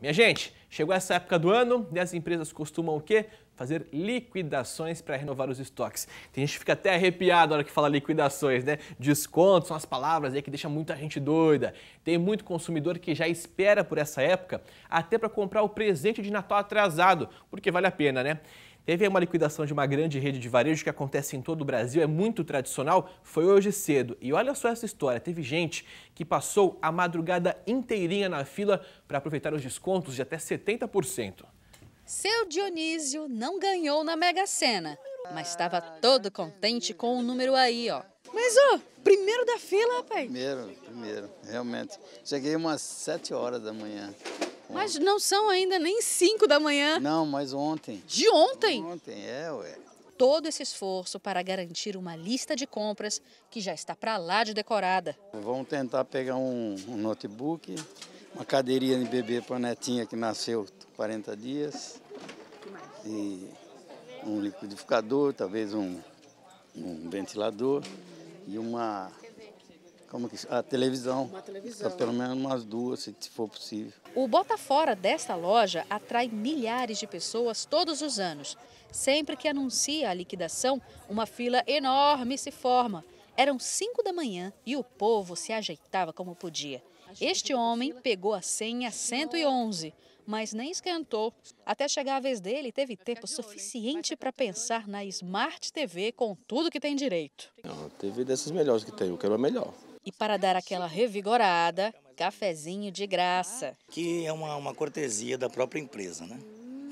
Minha gente, chegou essa época do ano e as empresas costumam o quê? Fazer liquidações para renovar os estoques. Tem gente que fica até arrepiado na hora que fala liquidações, né? Descontos são as palavras aí que deixam muita gente doida. Tem muito consumidor que já espera por essa época até para comprar o presente de Natal atrasado, porque vale a pena, né? Teve uma liquidação de uma grande rede de varejo que acontece em todo o Brasil, é muito tradicional, foi hoje cedo. E olha só essa história, teve gente que passou a madrugada inteirinha na fila para aproveitar os descontos de até 70%. Seu Dionísio não ganhou na Mega Sena, mas estava todo contente com o número aí, ó. Mas, ó, primeiro da fila, rapaz. Primeiro, primeiro, realmente. Cheguei umas 7 horas da manhã. Mas não são ainda nem 5 da manhã. Não, mas ontem. De ontem? Ontem, é, ué. Todo esse esforço para garantir uma lista de compras que já está para lá de decorada. Vamos tentar pegar um, um notebook, uma cadeirinha de bebê para a netinha que nasceu 40 dias. E um liquidificador, talvez um, um ventilador e uma como que, a televisão. Uma televisão. Pelo menos umas duas, se for possível. O bota fora desta loja atrai milhares de pessoas todos os anos. Sempre que anuncia a liquidação, uma fila enorme se forma. Eram cinco da manhã e o povo se ajeitava como podia. Este homem pegou a senha 111, mas nem esquentou. Até chegar a vez dele, teve tempo suficiente para pensar na Smart TV com tudo que tem direito. Não, TV dessas melhores que tem, eu quero é a melhor. E para dar aquela revigorada, cafezinho de graça. Que é uma, uma cortesia da própria empresa, né?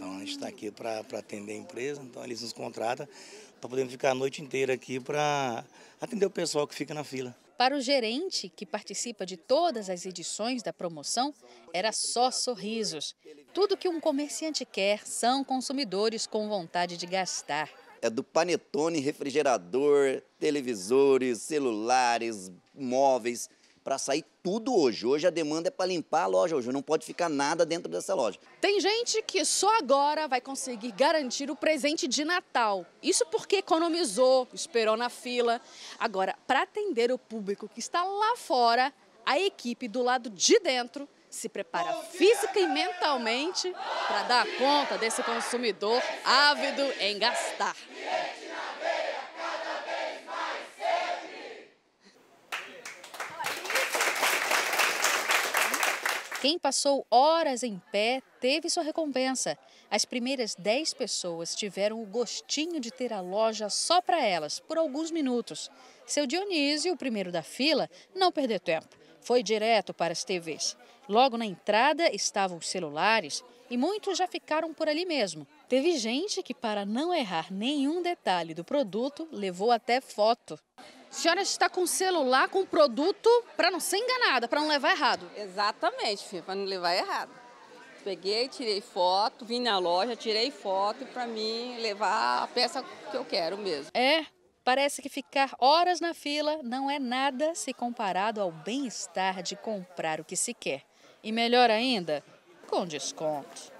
Então a gente está aqui para atender a empresa, então eles nos contratam para podermos ficar a noite inteira aqui para atender o pessoal que fica na fila. Para o gerente, que participa de todas as edições da promoção, era só sorrisos. Tudo que um comerciante quer são consumidores com vontade de gastar. É do panetone, refrigerador, televisores, celulares, móveis para sair tudo hoje. Hoje a demanda é para limpar a loja hoje, não pode ficar nada dentro dessa loja. Tem gente que só agora vai conseguir garantir o presente de Natal. Isso porque economizou, esperou na fila. Agora, para atender o público que está lá fora, a equipe do lado de dentro se prepara física e mentalmente para dar conta desse consumidor ávido em gastar. Quem passou horas em pé teve sua recompensa. As primeiras 10 pessoas tiveram o gostinho de ter a loja só para elas, por alguns minutos. Seu Dionísio, o primeiro da fila, não perdeu tempo. Foi direto para as TVs. Logo na entrada estavam os celulares e muitos já ficaram por ali mesmo. Teve gente que, para não errar nenhum detalhe do produto, levou até foto. A senhora está com celular, com produto, para não ser enganada, para não levar errado. Exatamente, filha, para não levar errado. Peguei, tirei foto, vim na loja, tirei foto para mim levar a peça que eu quero mesmo. É, Parece que ficar horas na fila não é nada se comparado ao bem-estar de comprar o que se quer. E melhor ainda, com desconto.